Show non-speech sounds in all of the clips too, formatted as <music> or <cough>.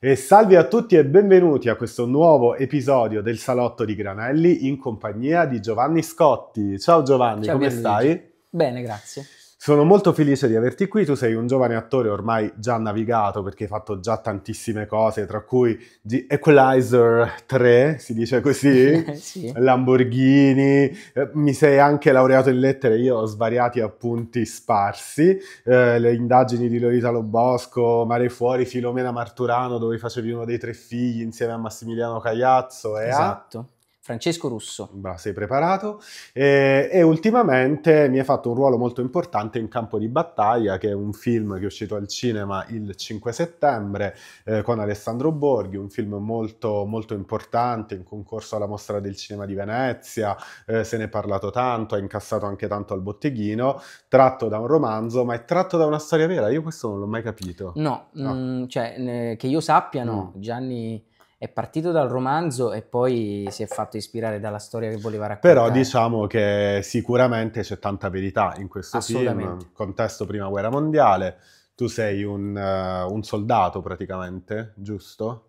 E salve a tutti e benvenuti a questo nuovo episodio del Salotto di Granelli in compagnia di Giovanni Scotti. Ciao Giovanni, Ciao, come Pierluigi. stai? Bene, grazie. Sono molto felice di averti qui, tu sei un giovane attore ormai già navigato perché hai fatto già tantissime cose, tra cui The Equalizer 3, si dice così, <laughs> sì. Lamborghini, eh, mi sei anche laureato in lettere, io ho svariati appunti sparsi, eh, le indagini di Lolita Lobosco, Mare Fuori, Filomena Marturano dove facevi uno dei tre figli insieme a Massimiliano Cagliazzo e esatto. a... Francesco Russo. Bra, sei preparato. E, eh, e, ultimamente mi hai fatto un ruolo molto importante in Campo di Battaglia, che è un film che è uscito al cinema il 5 settembre eh, con Alessandro Borghi, un film molto, molto importante in concorso alla Mostra del Cinema di Venezia, eh, se ne è parlato tanto, ha incassato anche tanto al botteghino, tratto da un romanzo, ma è tratto da una storia vera. Io questo non l'ho mai capito. No, no. Ah. Mh, mm, cioè, eh, che io sappia, no. no. Mm. Gianni è partito dal romanzo e poi si è fatto ispirare dalla storia che voleva raccontare. Però diciamo che sicuramente c'è tanta verità in questo film, contesto prima guerra mondiale, tu sei un, uh, un soldato praticamente, giusto?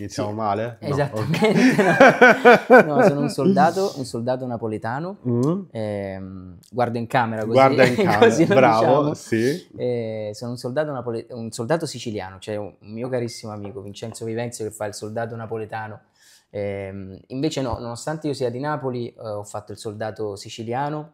Iniziamo sì, male? No. Esattamente. No. <laughs> no. sono un soldato, un soldato napoletano. Mm. Ehm, guardo in camera così. Guarda in <laughs> camera, bravo, diciamo. sì. Eh, sono un soldato, napole- un soldato siciliano, c'è cioè un mio carissimo amico Vincenzo Vivenzio che fa il soldato napoletano. Eh, invece no, nonostante io sia di Napoli, eh, ho fatto il soldato siciliano,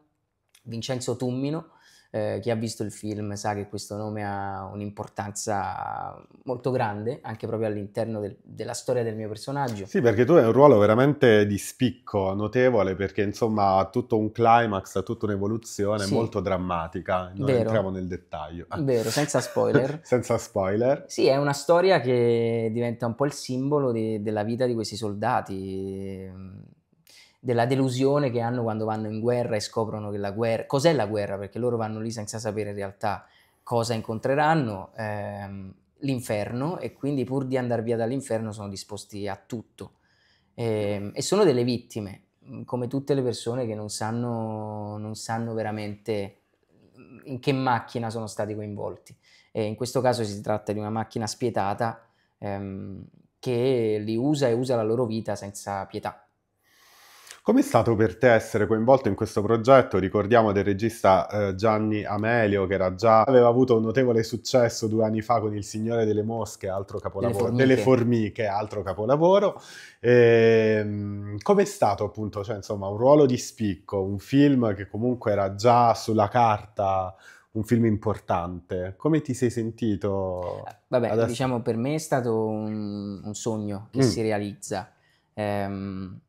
Vincenzo Tummino, eh, chi ha visto il film sa che questo nome ha un'importanza molto grande anche proprio all'interno del, della storia del mio personaggio. Sì, perché tu hai un ruolo veramente di spicco, notevole, perché insomma ha tutto un climax, ha tutta un'evoluzione sì. molto drammatica, non Vero. entriamo nel dettaglio. <laughs> Vero, senza spoiler. <laughs> senza spoiler. Sì, è una storia che diventa un po' il simbolo di, della vita di questi soldati della delusione che hanno quando vanno in guerra e scoprono che la guerra... Cos'è la guerra? Perché loro vanno lì senza sapere in realtà cosa incontreranno, ehm, l'inferno, e quindi pur di andare via dall'inferno sono disposti a tutto. E, ehm, e sono delle vittime, mm, come tutte le persone che non sanno, non sanno veramente mm, in che macchina sono stati coinvolti. E in questo caso si tratta di una macchina spietata ehm, che li usa e usa la loro vita senza pietà. Com'è stato per te essere coinvolto in questo progetto? Ricordiamo del regista eh, Gianni Amelio che già, aveva avuto un notevole successo due anni fa con Il Signore delle Mosche, altro capolavoro, delle formiche, delle formiche altro capolavoro. Ehm, com'è stato appunto, cioè, insomma, un ruolo di spicco, un film che comunque era già sulla carta un film importante. Come ti sei sentito? Vabbè, adesso? diciamo per me è stato un, un sogno che mm. si realizza. Ehm,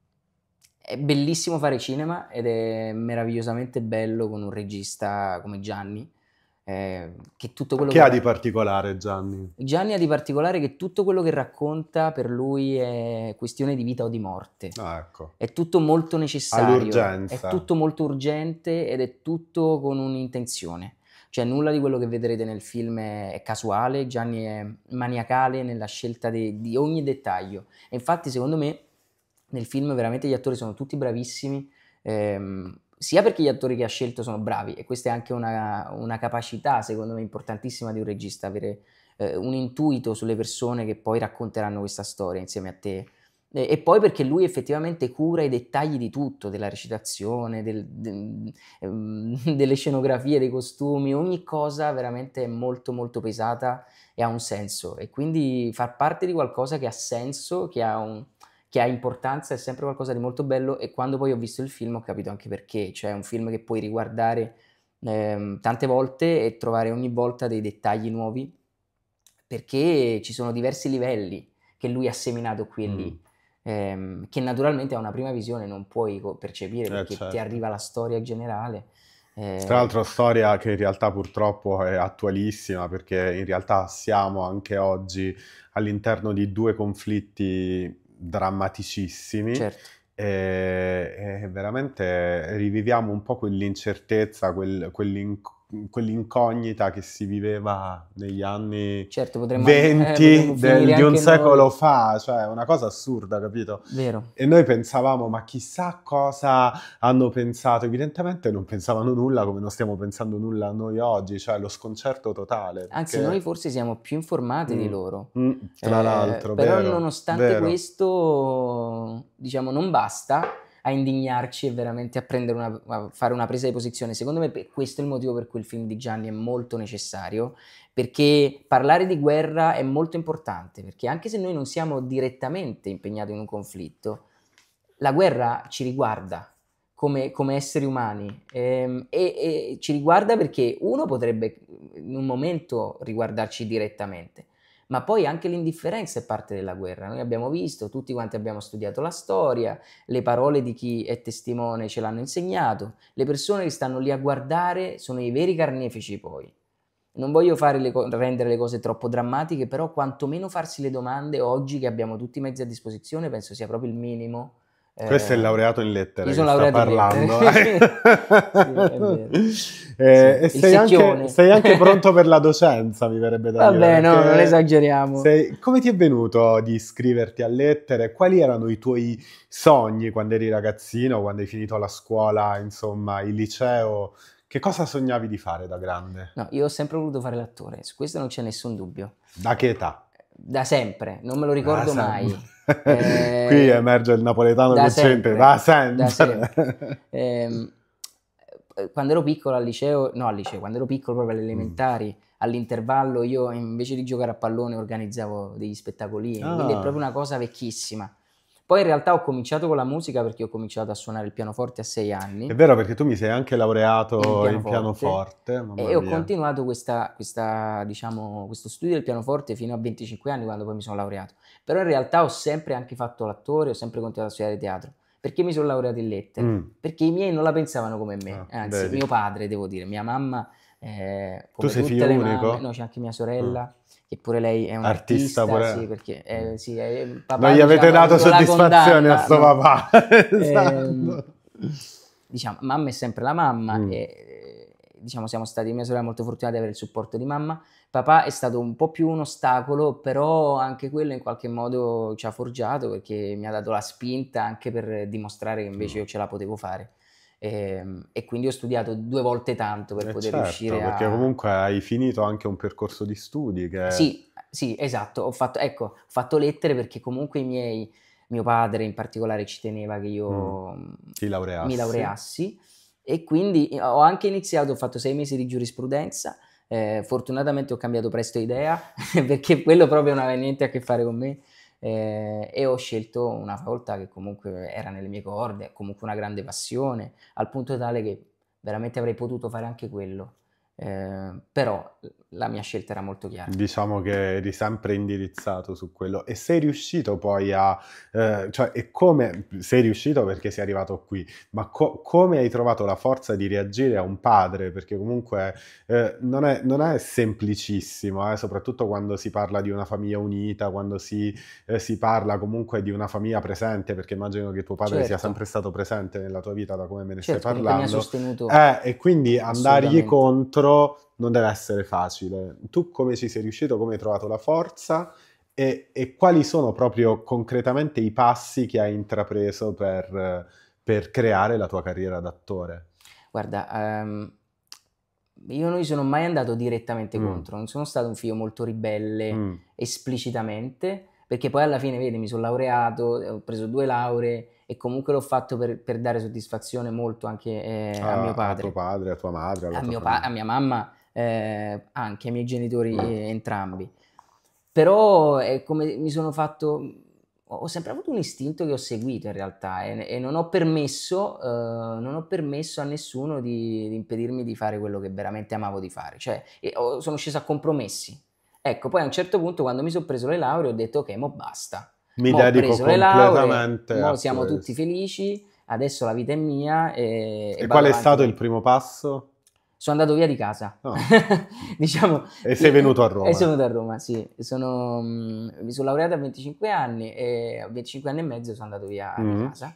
è bellissimo fare cinema ed è meravigliosamente bello con un regista come Gianni. Eh, che tutto quello che, che ha di particolare Gianni? Gianni ha di particolare che tutto quello che racconta per lui è questione di vita o di morte. Ah, ecco. È tutto molto necessario, è tutto molto urgente ed è tutto con un'intenzione. Cioè nulla di quello che vedrete nel film è casuale, Gianni è maniacale nella scelta di, di ogni dettaglio. E infatti secondo me nel film veramente gli attori sono tutti bravissimi, ehm, sia perché gli attori che ha scelto sono bravi e questa è anche una, una capacità secondo me importantissima di un regista, avere eh, un intuito sulle persone che poi racconteranno questa storia insieme a te. E, e poi perché lui effettivamente cura i dettagli di tutto, della recitazione, del, de, ehm, <laughs> delle scenografie, dei costumi, ogni cosa veramente è molto molto pesata e ha un senso. E quindi far parte di qualcosa che ha senso, che ha un, che ha importanza, è sempre qualcosa di molto bello e quando poi ho visto il film ho capito anche perché, cioè è un film che puoi riguardare ehm, tante volte e trovare ogni volta dei dettagli nuovi perché ci sono diversi livelli che lui ha seminato qui e mm. lì. Ehm, che naturalmente a una prima visione non puoi percepire eh, perché eh, certo. ti arriva la storia generale. Eh... Tra l'altro storia che in realtà purtroppo è attualissima perché in realtà siamo anche oggi all'interno di due conflitti drammaticissimi. Certo. E, e veramente riviviamo un po' quell'incertezza, quel, quell'incontro quell'incognita che si viveva negli anni certo, potremmo, 20 eh, del, di un secolo noi. fa, cioè una cosa assurda, capito? Vero. E noi pensavamo, ma chissà cosa hanno pensato, evidentemente non pensavano nulla come non stiamo pensando nulla noi oggi, cioè lo sconcerto totale. Anzi, perché... noi forse siamo più informati mm. di loro. Mm. tra eh, l'altro, Però vero, nonostante vero. questo, diciamo, non basta a indignarci e veramente a, una, a fare una presa di posizione. Secondo me questo è il motivo per cui il film di Gianni è molto necessario, perché parlare di guerra è molto importante, perché anche se noi non siamo direttamente impegnati in un conflitto, la guerra ci riguarda come, come, esseri umani e, ehm, e, e, ci riguarda perché uno potrebbe in un momento riguardarci direttamente, ma poi anche l'indifferenza è parte della guerra. Noi abbiamo visto, tutti quanti abbiamo studiato la storia, le parole di chi è testimone ce l'hanno insegnato, le persone che stanno lì a guardare sono i veri carnefici poi. Non voglio le co- rendere le cose troppo drammatiche, però quantomeno farsi le domande oggi che abbiamo tutti i mezzi a disposizione penso sia proprio il minimo questo è il eh, laureato in lettere. Io sono laureato parlando. in lettere. <laughs> sì, eh, e sei anche, sei anche, <laughs> pronto per la docenza, mi verrebbe da Vabbè, dire. Vabbè, no, non esageriamo. Sei, come ti è venuto di iscriverti a lettere? Quali erano i tuoi sogni quando eri ragazzino, quando hai finito la scuola, insomma, il liceo? Che cosa sognavi di fare da grande? No, io ho sempre voluto fare l'attore, su questo non c'è nessun dubbio. Da che età? da sempre, non me lo ricordo mai. <laughs> Eh, Qui emerge il napoletano da sempre, da sempre. Da sempre. <laughs> eh, quando ero piccolo al liceo, no al liceo, quando ero piccolo proprio alle mm. elementari, mm. all'intervallo io invece di giocare a pallone organizzavo degli spettacolini, ah. quindi è ah. proprio una cosa vecchissima. Poi in realtà ho cominciato con la musica perché ho cominciato a suonare il pianoforte a sei anni. È vero perché tu mi sei anche laureato in pianoforte. In pianoforte e ho continuato questa, questa, diciamo, questo studio del pianoforte fino a 25 anni quando poi mi sono laureato. Però in realtà ho sempre anche fatto l'attore, ho sempre continuato a studiare teatro. Perché mi sono laureato in lettere? Mm. Perché i miei non la pensavano come me, ah, anzi vedi. mio padre devo dire, mia mamma... Eh, tu sei figlio unico? Mamme, no, c'è anche mia sorella. Mm che pure lei è un artista, artista sì, perché eh, sì, è, papà, non gli diciamo, avete dato soddisfazione a suo no. papà. <laughs> Ehm, esatto. eh, diciamo, mamma è sempre la mamma mm. e eh, diciamo siamo stati, mia sorella è molto fortunata di avere il supporto di mamma, papà è stato un po' più un ostacolo, però anche quello in qualche modo ci ha forgiato perché mi ha dato la spinta anche per dimostrare che invece mm. io ce la potevo fare. E, ehm, e, quindi ho studiato due volte tanto per eh poter certo, riuscire perché a... perché comunque hai finito anche un percorso di studi che... Sì, sì, esatto, ho fatto, ecco, ho fatto lettere perché comunque i miei, mio padre in particolare ci teneva che io mm, laureassi. mi laureassi e quindi eh, ho anche iniziato, ho fatto sei mesi di giurisprudenza, eh, fortunatamente ho cambiato presto idea <laughs> perché quello proprio non aveva niente a che fare con me eh, e ho scelto una facoltà che comunque era nelle mie corde, comunque una grande passione, al punto tale che veramente avrei potuto fare anche quello eh, però la mia scelta era molto chiara. Diciamo che eri sempre indirizzato su quello e sei riuscito poi a, eh, cioè, e come sei riuscito perché sei arrivato qui, ma co- come hai trovato la forza di reagire a un padre? Perché comunque eh, non, è, non, è, semplicissimo, eh, soprattutto quando si parla di una famiglia unita, quando si, eh, si, parla comunque di una famiglia presente, perché immagino che tuo padre certo. sia sempre stato presente nella tua vita, da come me ne certo, stai parlando. Mi ha sostenuto. Eh, e quindi andargli contro dentro non deve essere facile. Tu come ci sei riuscito, come hai trovato la forza e, e quali sono proprio concretamente i passi che hai intrapreso per, per creare la tua carriera d'attore? Guarda, um, io non sono mai andato direttamente mm. contro, non sono stato un figlio molto ribelle mm. esplicitamente, perché poi alla fine, vedi, mi sono laureato, ho preso due lauree e comunque l'ho fatto per, per dare soddisfazione molto anche eh, a, ah, a, mio padre. A tuo padre, a tua madre, a, tua pa- a mia mamma, eh, anche ai miei genitori ah. eh, entrambi. Però è come mi sono fatto, ho sempre avuto un istinto che ho seguito in realtà e, e non, ho permesso, eh, non, ho permesso, a nessuno di, di, impedirmi di fare quello che veramente amavo di fare, cioè ho, oh, sono sceso a compromessi. Ecco, poi a un certo punto quando mi sono preso le lauree ho detto ok, mo basta mi Mo dedico completamente. Laure, a siamo questo. tutti felici, adesso la vita è mia. E, e, e qual è stato il primo passo? Sono andato via di casa. No. Ah. <laughs> diciamo, e sei venuto a Roma? E sono venuto a Roma, sì. Sono, mh, mm, mi sono laureato a 25 anni e a 25 anni e mezzo sono andato via mm-hmm. di casa.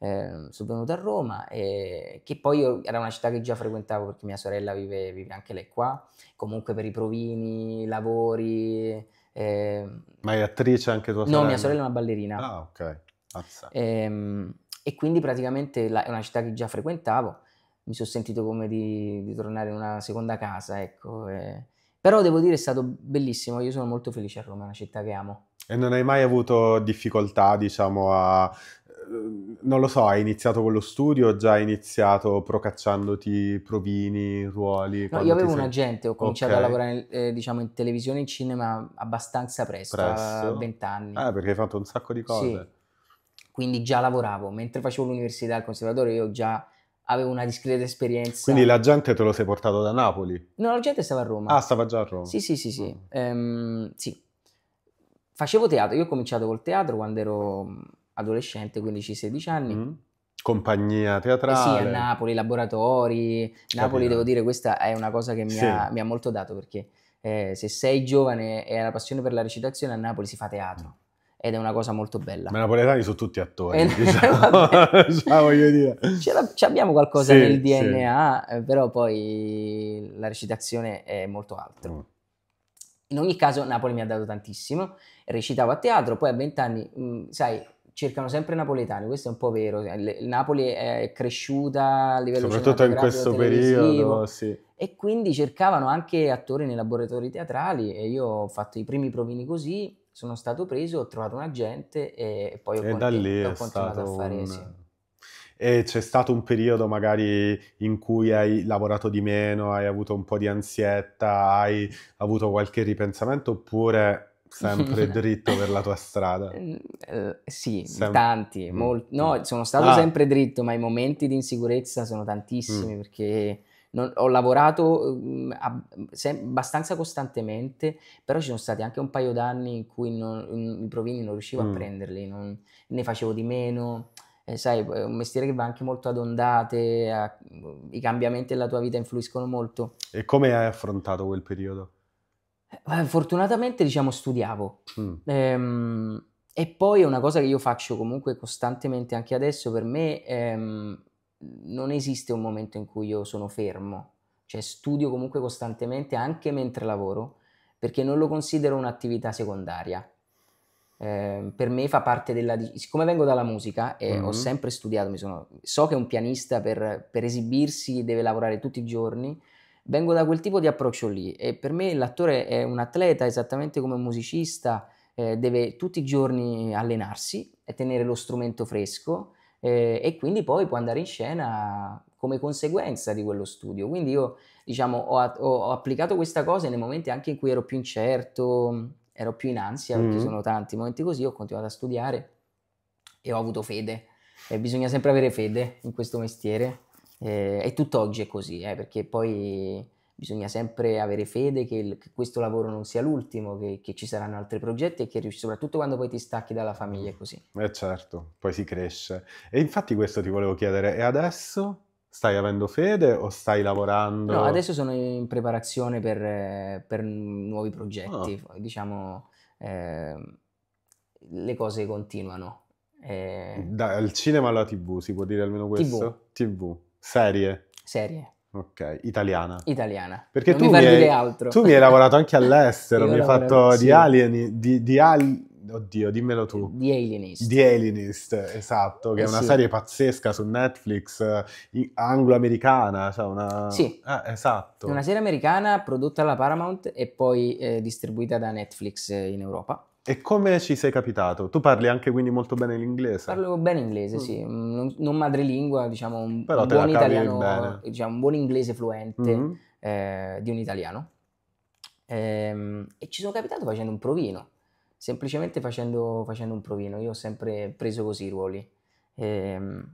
Eh, sono venuto a Roma, eh, che poi io, era una città che già frequentavo perché mia sorella vive, vive anche lei qua, comunque per i provini, lavori, eh, Ma è attrice anche tua sorella? No, mia sorella è una ballerina. Ah, ok. E, ehm, e, quindi praticamente la, è una città che già frequentavo, mi sono sentito come di, di tornare in una seconda casa, ecco. E, però devo dire è stato bellissimo, io sono molto felice a Roma, è una città che amo. E non hai mai avuto difficoltà, diciamo, a Ehm, non lo so, hai iniziato con lo studio o già hai iniziato procacciandoti provini, ruoli? No, io avevo sei... un agente, ho cominciato okay. a lavorare eh, diciamo, in televisione e in cinema abbastanza presto, presto. a 20 Ah, perché hai fatto un sacco di cose. Sì. Quindi già lavoravo, mentre facevo l'università al conservatorio io già avevo una discreta esperienza. Quindi la gente te lo sei portato da Napoli? No, la gente stava a Roma. Ah, stava già a Roma. Sì, sì, sì, sì. Mm. Um, sì. Facevo teatro, io ho cominciato col teatro quando ero adolescente, 15-16 anni. Mm. Compagnia teatrale. Eh sì, a Napoli, laboratori. Napoli, devo dire, questa è una cosa che mi, sì. ha, mi ha, molto dato perché eh, se sei giovane e hai la passione per la recitazione, a Napoli si fa teatro. Ed è una cosa molto bella. Ma i napoletani sono tutti attori, eh, <laughs> diciamo. <laughs> cioè, voglio dire. Ce abbiamo qualcosa sì, nel DNA, sì. Eh, però poi la recitazione è molto altro. Mm. In ogni caso, Napoli mi ha dato tantissimo. Recitavo a teatro, poi a vent'anni, mm, sai, cercano sempre napoletani, questo è un po' vero. Cioè, il Napoli è cresciuta a livello Soprattutto in questo periodo, sì. E quindi cercavano anche attori nei laboratori teatrali e io ho fatto i primi provini così, sono stato preso, ho trovato un agente e poi ho, e continu- ho continuato a fare... Un... Sì. E c'è stato un periodo magari in cui hai lavorato di meno, hai avuto un po' di ansietta, hai avuto qualche ripensamento oppure sempre <laughs> dritto per la tua strada. Ehm, sì, Sem- tanti, mm. mol- no, sono stato ah. sempre dritto, ma i momenti di insicurezza sono tantissimi mm. perché non, ho lavorato um, mm, a, se, abbastanza costantemente, però ci sono stati anche un paio d'anni in cui non, in, i provini non riuscivo mm. a prenderli, non, ne facevo di meno. Eh, sai, è un mestiere che va anche molto ad ondate, a, i cambiamenti della tua vita influiscono molto. E come hai affrontato quel periodo? Eh, eh, fortunatamente, diciamo, studiavo. Mm. Ehm, e poi è una cosa che io faccio comunque costantemente anche adesso, per me ehm, non esiste un momento in cui io sono fermo, cioè studio comunque costantemente anche mentre lavoro, perché non lo considero un'attività secondaria. Eh, per me fa parte della... siccome vengo dalla musica e mm-hmm. ho sempre studiato, sono, so che un pianista per, per esibirsi deve lavorare tutti i giorni, vengo da quel tipo di approccio lì e per me l'attore è un atleta esattamente come un musicista, eh, deve tutti i giorni allenarsi e tenere lo strumento fresco eh, e quindi poi può andare in scena come conseguenza di quello studio. Quindi io diciamo, ho, ho applicato questa cosa nei momenti anche in cui ero più incerto, ero più in ansia, mm perché sono tanti momenti così, ho continuato a studiare e ho avuto fede. E bisogna sempre avere fede in questo mestiere eh, e tutt'oggi è così, eh, perché poi bisogna sempre avere fede che, il, che questo lavoro non sia l'ultimo, che, che, ci saranno altri progetti e che riusci, soprattutto quando poi ti stacchi dalla famiglia così. Eh certo, poi si cresce. E infatti questo ti volevo chiedere, e adesso stai avendo fede o stai lavorando? No, adesso sono in preparazione per, per nuovi progetti, oh. diciamo eh, le cose continuano. Eh... Dal cinema alla tv si può dire almeno questo? TV. TV. Serie? Serie. Ok, italiana. Italiana. Perché non tu, mi hai, altro. tu mi hai lavorato anche all'estero, <laughs> mi hai fatto sì. di alieni, di, di al... Oddio, dimmelo tu. The Alienist. The Alienist, esatto, che eh è una sì. serie pazzesca su Netflix, anglo-americana, cioè una... Sì. Ah, esatto. Una serie americana prodotta dalla Paramount e poi eh, distribuita da Netflix eh, in Europa. E come ci sei capitato? Tu parli anche quindi molto bene l'inglese. Parlo bene inglese, mm. sì, mm, non, non, madrelingua, diciamo un, un buon italiano, diciamo un buon inglese fluente mm eh, di un italiano. E, ehm, e ci sono capitato facendo un provino, semplicemente facendo, facendo un provino. Io ho sempre preso così i ruoli. E, ehm,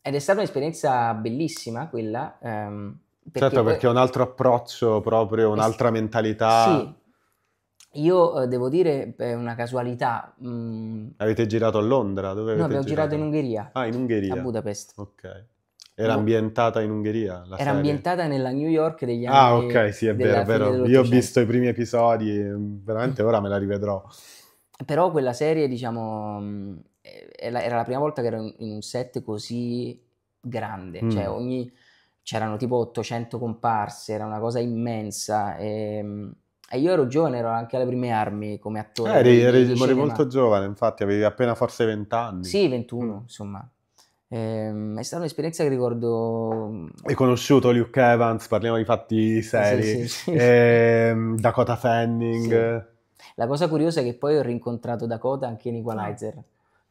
ed è stata un'esperienza bellissima quella. Ehm, perché certo, perché è un altro approccio proprio, un'altra es- mentalità. Sì, io eh, devo dire, è una casualità. Mh... Mm, avete girato a Londra? Dove no, abbiamo girato? girato? in Ungheria. Ah, in Ungheria. A Budapest. Ok. Era no. ambientata in Ungheria? era serie. ambientata nella New York degli ah, anni. Ah, ok, sì, è vero, vero. Io ho visto i primi episodi, veramente ora me la rivedrò. Però quella serie, diciamo, mm, era la prima volta che ero in un set così grande. Mm. Cioè, ogni... c'erano tipo 800 comparse, era una cosa immensa. E ehm, e io ero giovane, ero anche alle prime armi come attore. Eh, eri, eri, eri molto giovane, infatti, avevi appena forse 20 anni. Sì, 21, mm. insomma. Ehm, è stata un'esperienza che ricordo. Mm, Hai conosciuto Luke Evans, parliamo di fatti seri. Sì, sì, ehm, Dakota Fanning. La cosa curiosa è che poi ho rincontrato Dakota anche in Equalizer.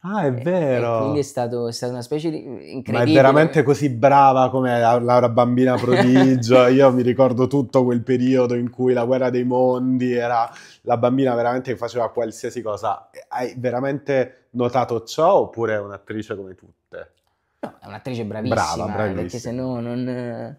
Ah, è vero. E, e quindi è, stato, è, stata una specie di incredibile. Eh, Ma è veramente così brava come Laura Bambina prodigio. <laughs> Io mi ricordo tutto quel periodo in cui la guerra dei mondi era la bambina veramente che faceva qualsiasi cosa. Hai veramente notato ciò oppure è un'attrice come tutte? No, è un'attrice bravissima. Brava, eh, bravissima. Perché se no eh, non,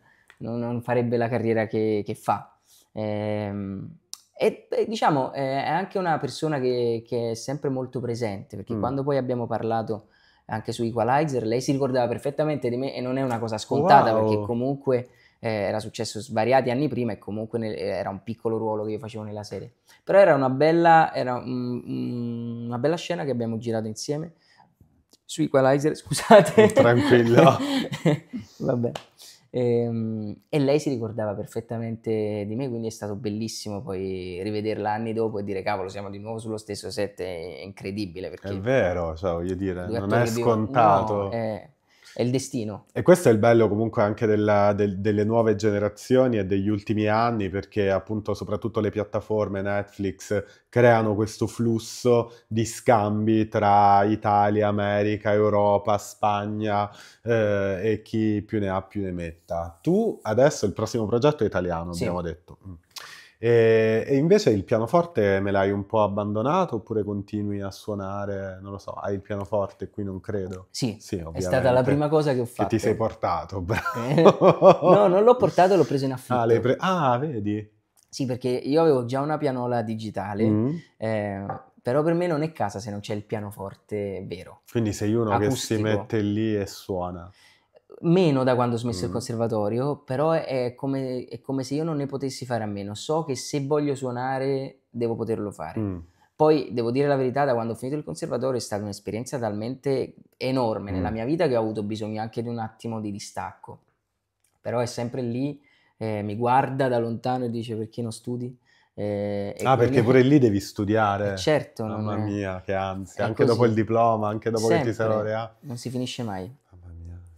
non, farebbe la carriera che, che fa. Ehm e, diciamo, eh, è anche una persona che, che, è sempre molto presente, perché mm. quando poi abbiamo parlato anche su Equalizer, lei si ricordava perfettamente di me e non è una cosa scontata, wow. perché comunque eh, era successo svariati anni prima e comunque nel, era un piccolo ruolo che io facevo nella serie. Però era una bella, era, mm, una bella scena che abbiamo girato insieme su Equalizer, scusate. Tranquillo. <laughs> Vabbè. E, ehm, e, lei si ricordava perfettamente di me, quindi è stato bellissimo poi rivederla anni dopo e dire cavolo, siamo di nuovo sullo stesso set, è incredibile. Perché è vero, cioè, voglio dire, non è scontato. Dico, no, è, eh, è il destino. E questo è il bello comunque anche della, del, delle nuove generazioni e degli ultimi anni, perché appunto soprattutto le piattaforme Netflix creano questo flusso di scambi tra Italia, America, Europa, Spagna eh, e chi più ne ha più ne metta. Tu adesso il prossimo progetto è italiano, sì. abbiamo detto. Mm. E, e, invece il pianoforte me l'hai un po' abbandonato oppure continui a suonare? Non lo so, hai il pianoforte qui non credo. Sì, sì è stata la prima cosa che ho fatto. Che ti sei portato, eh, no, non l'ho portato, l'ho preso in ah, affitto. Ah, pre- ah vedi? Sì, perché io avevo già una pianola digitale, mm-hmm. eh, però per me non è casa se non c'è il pianoforte vero. Quindi sei uno Acustico. che si mette lì e suona meno da quando ho smesso mm. il conservatorio, però è come, è come, se io non ne potessi fare a meno. So che se voglio suonare devo poterlo fare. Mm. Poi devo dire la verità, da quando ho finito il conservatorio è stata un'esperienza talmente enorme mm. nella mia vita che ho avuto bisogno anche di un attimo di distacco. Però è sempre lì, eh, mi guarda da lontano e dice perché non studi? Eh, ah, perché pure lì devi studiare. Eh, certo. Mamma è... mia, che ansia. È anche così. dopo il diploma, anche dopo Sempre. che ti sei laureato. Non si finisce mai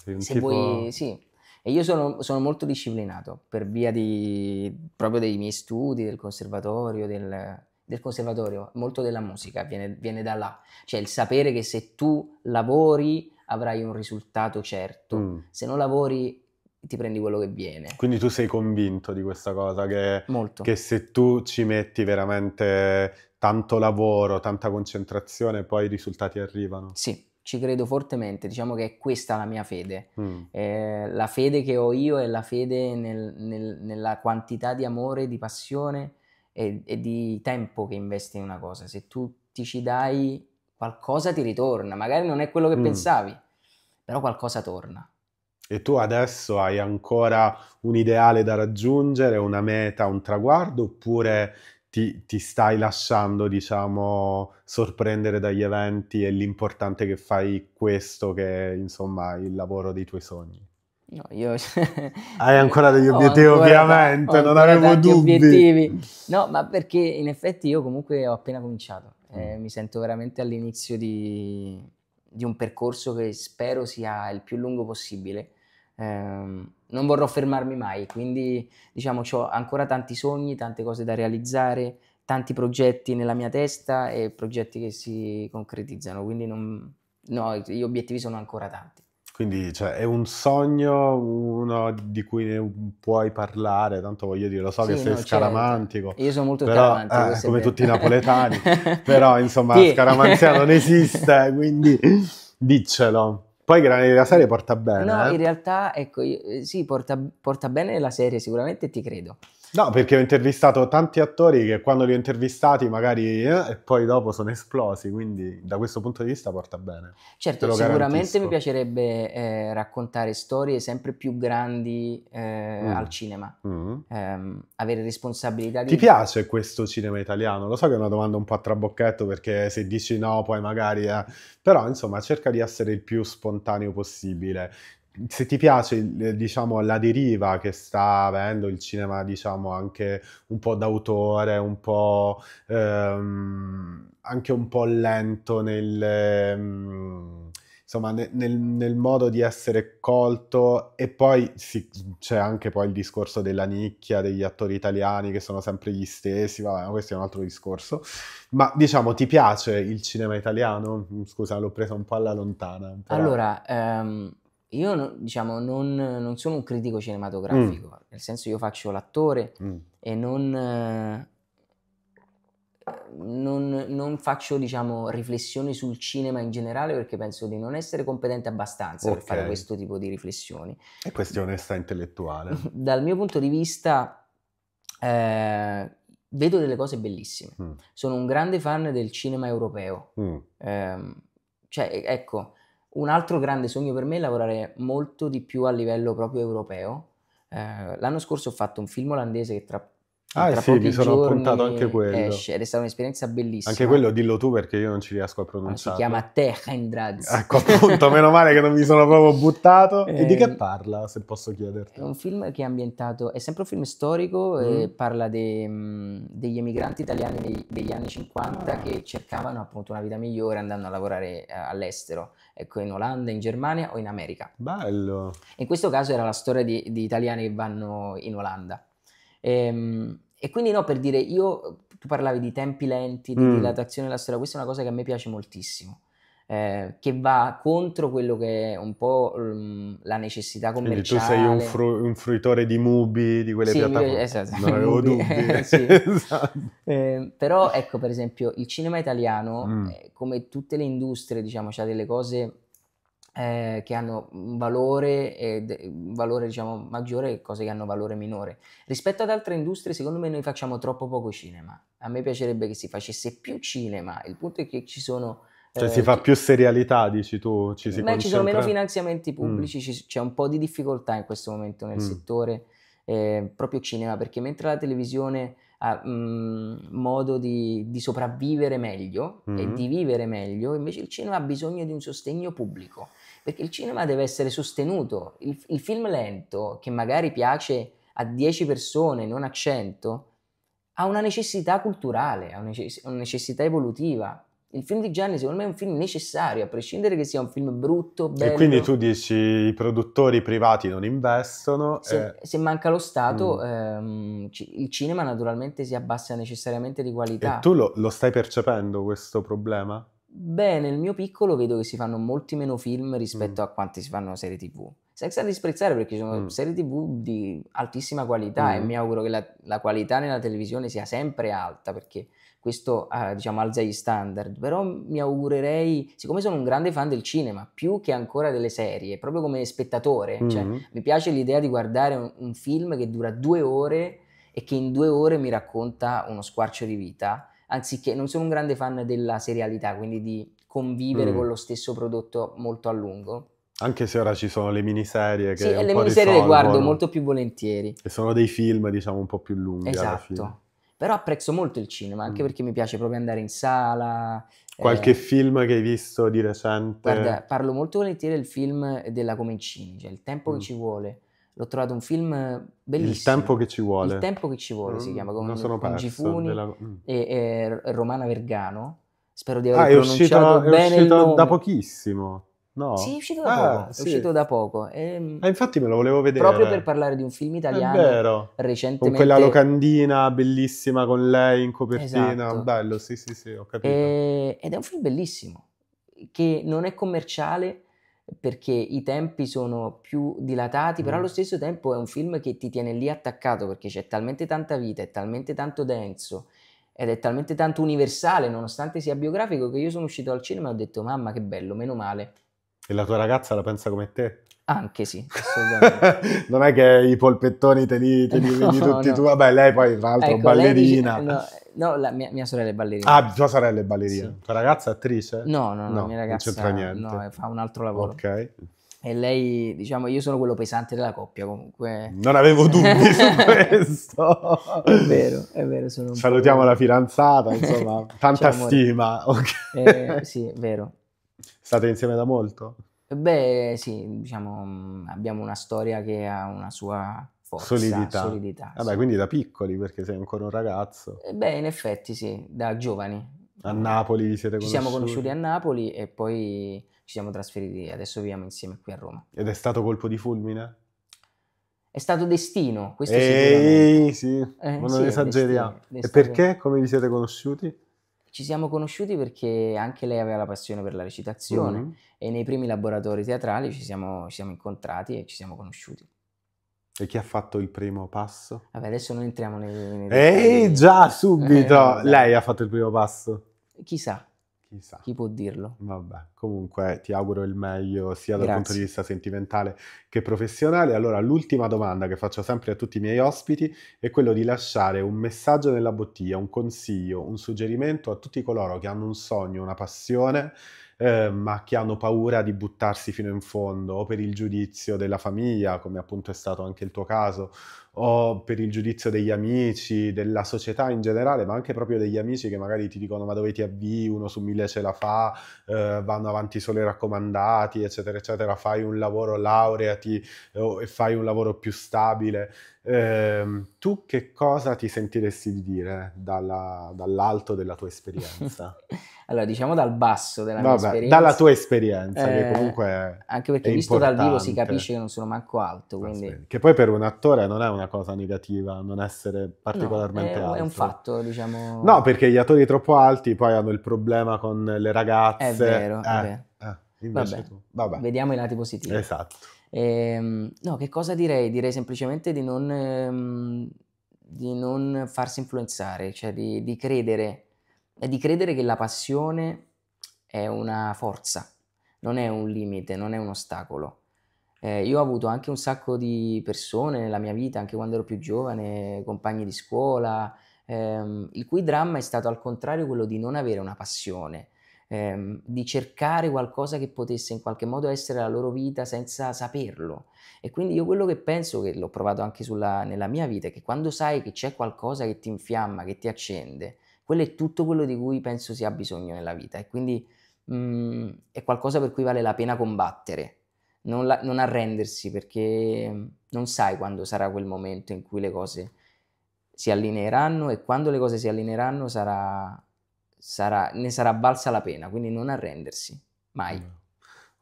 sei un se tipo... Vuoi, sì. E io sono, sono, molto disciplinato per via di, proprio dei miei studi, del conservatorio, del, del conservatorio, molto della musica viene, viene, da là. Cioè il sapere che se tu lavori avrai un risultato certo, mm. se non lavori ti prendi quello che viene. Quindi tu sei convinto di questa cosa, che, che se tu ci metti veramente tanto lavoro, tanta concentrazione, poi i risultati arrivano. Sì, ci credo fortemente, diciamo che è questa la mia fede. Mm. Eh, la fede che ho io è la fede nel, nel, nella quantità di amore, di passione e, e, di tempo che investi in una cosa. Se tu ti ci dai, qualcosa ti ritorna, magari non è quello che mm. pensavi, però qualcosa torna. E tu adesso hai ancora un ideale da raggiungere, una meta, un traguardo, oppure ti, ti, stai lasciando, diciamo, sorprendere dagli eventi e l'importante che fai questo che è, insomma, il lavoro dei tuoi sogni. No, io... <laughs> Hai ancora degli obiettivi, ancora, ovviamente, non avevo dubbi. Obiettivi. No, ma perché in effetti io comunque ho appena cominciato. Eh, mm. mi sento veramente all'inizio di, di un percorso che spero sia il più lungo possibile ehm, non vorrò fermarmi mai, quindi diciamo ho ancora tanti sogni, tante cose da realizzare, tanti progetti nella mia testa e progetti che si concretizzano, quindi non, no, gli obiettivi sono ancora tanti. Quindi cioè, è un sogno, uno di cui ne puoi parlare, tanto voglio dire, lo so sì, che sei no, certo. scaramantico. Certo. Io sono molto però, scaramantico. Eh, come tutti i napoletani, <laughs> però insomma sì. scaramanzia non <laughs> esiste, quindi diccelo. Poi Grandi della Serie porta bene. No, eh? in realtà, ecco, eh, sì, porta, porta bene la serie, sicuramente ti credo. No, perché ho intervistato tanti attori che quando li ho intervistati magari eh, e poi dopo sono esplosi, quindi da questo punto di vista porta bene. Certo, sicuramente garantisco. mi piacerebbe eh, raccontare storie sempre più grandi eh, mm. al cinema, mm. Ehm, avere responsabilità di... Ti piace questo cinema italiano? Lo so che è una domanda un po' a trabocchetto perché se dici no poi magari... Eh, però insomma cerca di essere il più spontaneo possibile, se ti piace diciamo la deriva che sta avendo il cinema diciamo anche un po' d'autore un po' ehm, anche un po' lento nel ehm, insomma nel, nel, modo di essere colto e poi sì, c'è anche poi il discorso della nicchia degli attori italiani che sono sempre gli stessi vabbè questo è un altro discorso ma diciamo ti piace il cinema italiano scusa l'ho presa un po' alla lontana però... allora ehm io diciamo non, non, sono un critico cinematografico, mm. nel senso io faccio l'attore mm. e non, non, non, faccio diciamo riflessioni sul cinema in generale perché penso di non essere competente abbastanza okay. per fare questo tipo di riflessioni. È questione onestà intellettuale. <laughs> Dal mio punto di vista eh, vedo delle cose bellissime, mm. sono un grande fan del cinema europeo, eh, cioè ecco un altro grande sogno per me è lavorare molto di più a livello proprio europeo. Eh, l'anno scorso ho fatto un film olandese che tra Ah sì, mi sono appuntato anche quello. Esce, ed è stata un'esperienza bellissima. Anche quello dillo tu perché io non ci riesco a pronunciare. Ah, si chiama Tehendrads. Ecco appunto, meno male che non mi sono proprio buttato. E eh, di che eh, parla, se posso chiederti? È un film che è ambientato, è sempre un film storico, mm. eh, parla de, mm, degli emigranti italiani degli, anni 50 ah. che cercavano appunto una vita migliore andando a lavorare eh, all'estero, ecco in Olanda, in Germania o in America. Bello. In questo caso era la storia di, di italiani che vanno in Olanda e, ehm, e quindi no, per dire, io, tu parlavi di tempi lenti, di mm. dilatazione della storia, questa è una cosa che a me piace moltissimo. Eh, che va contro quello che è un po' mm, la necessità commerciale. Quindi tu sei un, fru- un, fruitore di Mubi, di quelle sì, piattaforme. Io, esatto, non avevo dubbi. <laughs> sì. <laughs> esatto. eh, però ecco, per esempio, il cinema italiano, mm. Eh, come tutte le industrie, diciamo, ha delle cose eh, che hanno un valore, eh, un valore diciamo, maggiore e cose che hanno valore minore. Rispetto ad altre industrie, secondo me noi facciamo troppo poco cinema. A me piacerebbe che si facesse più cinema. Il punto è che ci sono... Cioè eh, si fa più serialità, dici tu, ci si Beh, concentra... ci sono meno finanziamenti pubblici, mm. c'è un po' di difficoltà in questo momento nel mm. settore eh, proprio cinema, perché mentre la televisione ha mh, mm, modo di, di, sopravvivere meglio mm. e di vivere meglio, invece il cinema ha bisogno di un sostegno pubblico perché il cinema deve essere sostenuto. Il, il film lento, che magari piace a 10 persone, non a 100, ha una necessità culturale, ha una necessità evolutiva. Il film di Gianni secondo me è un film necessario, a prescindere che sia un film brutto, bello. E quindi tu dici i produttori privati non investono. Se, e... Eh, se manca lo Stato, mm. ehm, il cinema naturalmente si abbassa necessariamente di qualità. E tu lo, lo stai percependo questo problema? Beh, nel mio piccolo vedo che si fanno molti meno film rispetto mm. a quanti si fanno serie TV. Senza disprezzare perché sono mm. serie TV di altissima qualità mm. e mi auguro che la, la, qualità nella televisione sia sempre alta perché questo eh, diciamo alza gli standard, però mi augurerei, siccome sono un grande fan del cinema, più che ancora delle serie, proprio come spettatore, cioè, mm. mi piace l'idea di guardare un, un film che dura due ore e che in due ore mi racconta uno squarcio di vita anziché non sono un grande fan della serialità, quindi di convivere mm. con lo stesso prodotto molto a lungo. Anche se ora ci sono le miniserie che sì, le miniserie le guardo molto più volentieri. E sono dei film, diciamo, un po' più lunghi Esatto. Però apprezzo molto il cinema, anche mm. perché mi piace proprio andare in sala. Eh, Qualche eh... film che hai visto di recente? Guarda, parlo molto volentieri del film della Comencini, cioè il tempo mm. che ci vuole l'ho trovato un film eh, bellissimo. Il tempo che ci vuole. Il tempo che ci vuole mm, si chiama, con, sono con Gifuni della... e, mm. e, Romana Vergano. Spero di ah, aver ah, pronunciato è uscito, bene è uscito da pochissimo. No. Sì, è uscito da ah, poco. Sì. È uscito da poco. E, ehm, ah, infatti me lo volevo vedere. Proprio per parlare di un film italiano. È vero. Recentemente... Con quella locandina bellissima con lei in copertina. Esatto. Bello, sì, sì, sì, ho capito. E, ed è un film bellissimo, che non è commerciale, perché i tempi sono più dilatati, mm. però allo stesso tempo è un film che ti tiene lì attaccato perché c'è talmente tanta vita, è talmente tanto denso ed è talmente tanto universale, nonostante sia biografico, che io sono uscito al cinema e ho detto mamma che bello, meno male. E la tua ragazza la pensa come te? Anche sì, assolutamente. <laughs> non è che i polpettoni te li, te li <laughs> no, vedi tutti no. tu, vabbè lei poi tra l'altro ecco, ballerina. Dice, no, no mia, mia, sorella è ballerina. Ah, tua sorella è ballerina. Sì. Tua ragazza è attrice? No, no, no, mia ragazza non c'entra niente. fa un altro lavoro. Ok. E lei, diciamo, io sono quello pesante della coppia comunque. Non avevo dubbi su <laughs> questo. È vero, è vero. Salutiamo la fidanzata, insomma, tanta stima. Okay. Eh, sì, è vero. State insieme da molto? Beh, sì, diciamo, mm, abbiamo una storia che ha una sua forza, solidità. solidità Vabbè, sì. quindi da piccoli, perché sei ancora un ragazzo. Eh beh, in effetti sì, da giovani. A Napoli vi siete conosciuti? Ci siamo conosciuti a Napoli e poi ci siamo trasferiti, adesso viviamo insieme qui a Roma. Ed è stato colpo di fulmine? È stato destino, questo Ehi, sì, eh, ma non sì, esageriamo. Destino, destino. E perché? Come vi siete conosciuti? Ci siamo conosciuti perché anche lei aveva la passione per la recitazione mm-hmm. e nei primi laboratori teatrali ci siamo, ci siamo incontrati e ci siamo conosciuti. E chi ha fatto il primo passo? Vabbè, adesso non entriamo nei... nei Ehi, già, subito! Eh, lei ha fatto il primo passo? Chissà. Chissà. Chi può dirlo? Vabbè, comunque ti auguro il meglio sia dal Grazie. punto di vista sentimentale che professionale. Allora, l'ultima domanda che faccio sempre a tutti i miei ospiti è quello di lasciare un messaggio nella bottiglia, un consiglio, un suggerimento a tutti coloro che hanno un sogno, una passione, eh, ma che hanno paura di buttarsi fino in fondo o per il giudizio della famiglia, come appunto è stato anche il tuo caso, o per il giudizio degli amici, della società in generale, ma anche proprio degli amici che magari ti dicono ma dove ti avvii, uno su mille ce la fa, eh, vanno avanti solo i raccomandati, eccetera, eccetera, fai un lavoro, laureati eh, e fai un lavoro più stabile. Eh, tu che cosa ti sentiresti di dire dalla, dall'alto della tua esperienza? <laughs> allora, diciamo dal basso della Vabbè, mia esperienza. Dalla tua esperienza, che eh, comunque Anche perché è visto importante. dal vivo si capisce che non sono manco alto, quindi... Che poi per un attore non è una cosa negativa, non essere particolarmente no, è, alto. È un fatto, diciamo. No, perché gli attori troppo alti poi hanno il problema con le ragazze. È vero, eh, è vero. Eh, Vabbè. Vabbè. Vediamo i lati positivi. Esatto. Ehm, no, che cosa direi? Direi semplicemente di non, ehm, di non farsi influenzare, cioè di, di credere, di credere che la passione è una forza, non è un limite, non è un ostacolo eh, io ho avuto anche un sacco di persone nella mia vita, anche quando ero più giovane, compagni di scuola, ehm, il cui dramma è stato al contrario quello di non avere una passione, ehm, di cercare qualcosa che potesse in qualche modo essere la loro vita senza saperlo. E quindi io quello che penso, che l'ho provato anche sulla, nella mia vita, è che quando sai che c'è qualcosa che ti infiamma, che ti accende, quello è tutto quello di cui penso si ha bisogno nella vita e quindi mh, mm, è qualcosa per cui vale la pena combattere non, la, non arrendersi perché mm, non sai quando sarà quel momento in cui le cose si allineeranno e quando le cose si allineeranno sarà, sarà, ne sarà valsa la pena, quindi non arrendersi, mai. Eh.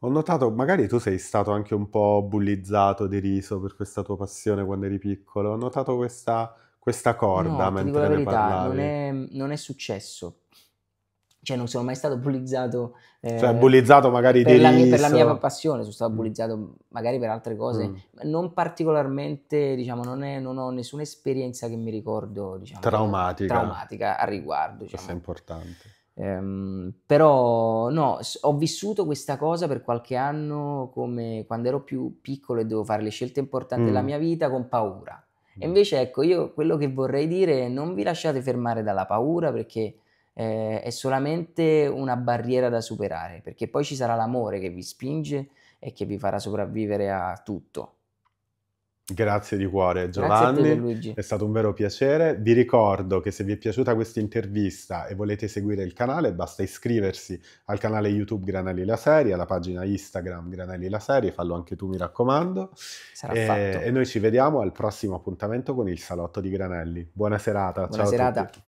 Ho notato, magari tu sei stato anche un po' bullizzato, deriso per questa tua passione quando eri piccolo, ho notato questa, questa corda no, mentre ne verità, parlavi. Non è, non è successo, cioè non sono mai stato bullizzato. Eh, cioè, bullizzato magari per, la mia, per la mia passione, sono stato mm. bullizzato magari per altre cose, mm. non particolarmente, diciamo, non, è, non, ho nessuna esperienza che mi ricordo, diciamo, traumatica. traumatica a riguardo. Diciamo. Questo è diciamo. importante. Um, però no, ho vissuto questa cosa per qualche anno come quando ero più piccolo e dovevo fare le scelte importanti mm. della mia vita con paura. Mm. E invece ecco, io quello che vorrei dire è non vi lasciate fermare dalla paura perché eh, è solamente una barriera da superare, perché poi ci sarà l'amore che vi spinge e che vi farà sopravvivere a tutto. Grazie di cuore Giovanni, te, è stato un vero piacere. Vi ricordo che se vi è piaciuta questa intervista e volete seguire il canale basta iscriversi al canale YouTube Granelli la Serie, alla pagina Instagram Granelli la Serie, fallo anche tu mi raccomando. Sarà e, eh, fatto. e noi ci vediamo al prossimo appuntamento con il Salotto di Granelli. Buona serata. Buona ciao serata.